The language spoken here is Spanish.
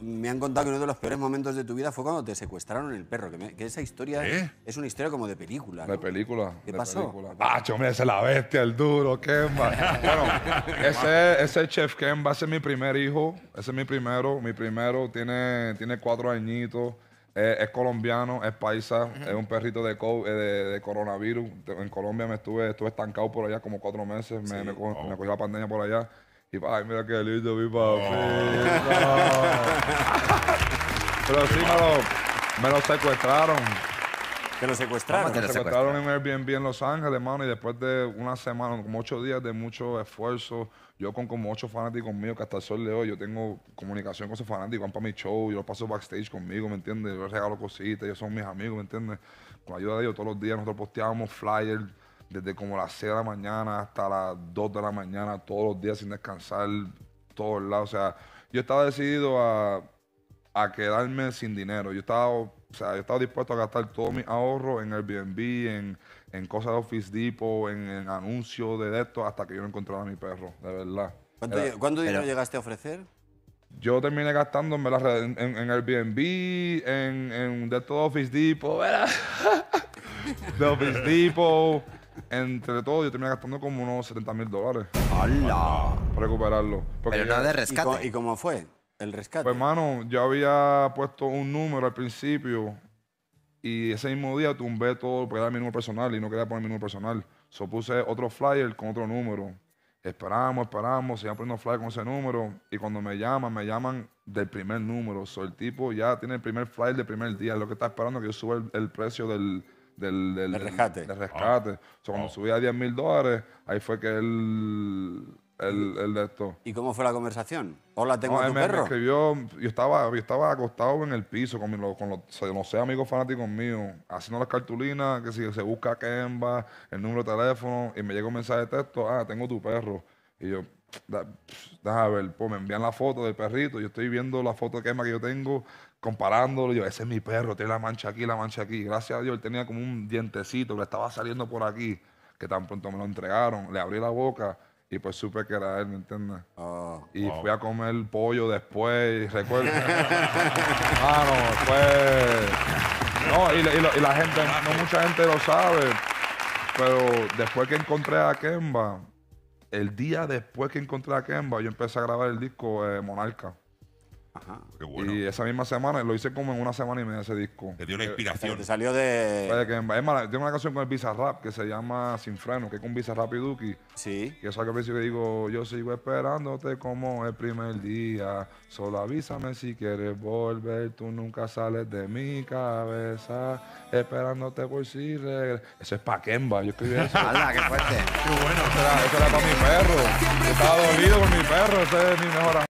Me han contado que uno de los peores momentos de tu vida fue cuando te secuestraron el perro, que, esa historia ¿Eh? es una historia como de película. ¿no? De película. ¿Qué pasó? Pacho, mira, ese es la bestia, el duro, Kemba. bueno, ese, ese es chef Kemba, ese es mi primer hijo, ese es mi primero, mi primero, tiene, tiene cuatro añitos, eh, es, colombiano, es paisa, es un perrito eh, de, de, coronavirus. En Colombia me estuve, estuve estancado por allá como cuatro meses, me, oh. cogió la pandemia por allá ay, mira qué lindo mi oh. Pero sí me lo, secuestraron. ¿Te lo secuestraron? Me lo secuestraron en Airbnb en Los Ángeles, hermano, y después de una semana, como ocho días de mucho esfuerzo, yo con como ocho fanáticos míos que hasta el sol de hoy, yo tengo comunicación con esos fanáticos, van para mi show, yo los paso backstage conmigo, ¿me entiendes? Yo les regalo cositas, ellos son mis amigos, ¿me entiendes? Con la ayuda de ellos todos los días nosotros posteábamos flyers, desde como las 6 de la mañana hasta las 2 de la mañana, todos los días sin descansar, todo el lado O sea, yo estaba decidido a, a quedarme sin dinero. Yo estaba, o sea, yo estaba dispuesto a gastar todo mi ahorro en Airbnb, en, en cosas de Office Depot, en, anuncios de esto, hasta que yo no encontrara a mi perro, de verdad. ¿Cuánto, dinero llegaste a ofrecer? Yo terminé gastándome en, en, en Airbnb, en, en de todo Office Depot, ¿verdad? de Office Depot entre todo yo terminé gastando como unos 70 mil dólares. ¡Hala! Para recuperarlo. Pero no de rescate. ¿Y, cómo, fue el rescate? Pues, hermano, yo había puesto un número al principio y ese mismo día tumbé todo porque era mi número personal y no quería poner mi número personal. So puse otro flyer con otro número. Esperamos, esperamos, se iban poniendo flyer con ese número y cuando me llaman, me llaman del primer número. So el tipo ya tiene el primer flyer del primer día, lo que está esperando que yo suba el precio del, del, del, rescate. rescate. Ah. cuando ah. subía subí a 10 mil dólares, ahí fue que él, el, el esto. ¿Y cómo fue la conversación? Hola, tengo a tu perro. Me escribió, yo estaba, yo estaba acostado en el piso con, con los, los, seis amigos fanáticos míos, haciendo las cartulinas, que si se busca Kemba, el número de teléfono, y me llega un mensaje de texto, ah, tengo tu perro. Y yo, déjame ver, pues me envían la foto del perrito, yo estoy viendo la foto de Kemba que yo tengo, comparándolo, yo, ese es mi perro, tiene la mancha aquí, la mancha aquí. Gracias a Dios, él tenía como un dientecito que le estaba saliendo por aquí, que tan pronto me lo entregaron, le abrí la boca y pues supe que era él, ¿me entiendes? Ah, y fui a comer pollo después, y recuerdo. Mano, pues. No, y la gente, no mucha gente lo sabe, pero después que encontré a Kemba, el día después que encontré a Kemba, yo empecé a grabar el disco eh, Monarca. Y esa misma semana, lo hice como en una semana y media ese disco. Te dio la eh, inspiración. Te salió de. es tengo una canción con el Bizarrap que se llama Sin Freno, que es con Bizarrap y Duki. Sí. Y eso es que que digo, yo sigo esperándote como el primer día. Solo avísame si quieres volver. Tú nunca sales de mi cabeza. Esperándote por si regresas. Eso es pa' Kemba. Yo escribí eso. ¡Hala, qué fuerte! ¡Qué bueno! Eso era, para mi perro. estaba dolido con mi perro. Ese es mi mejor amigo.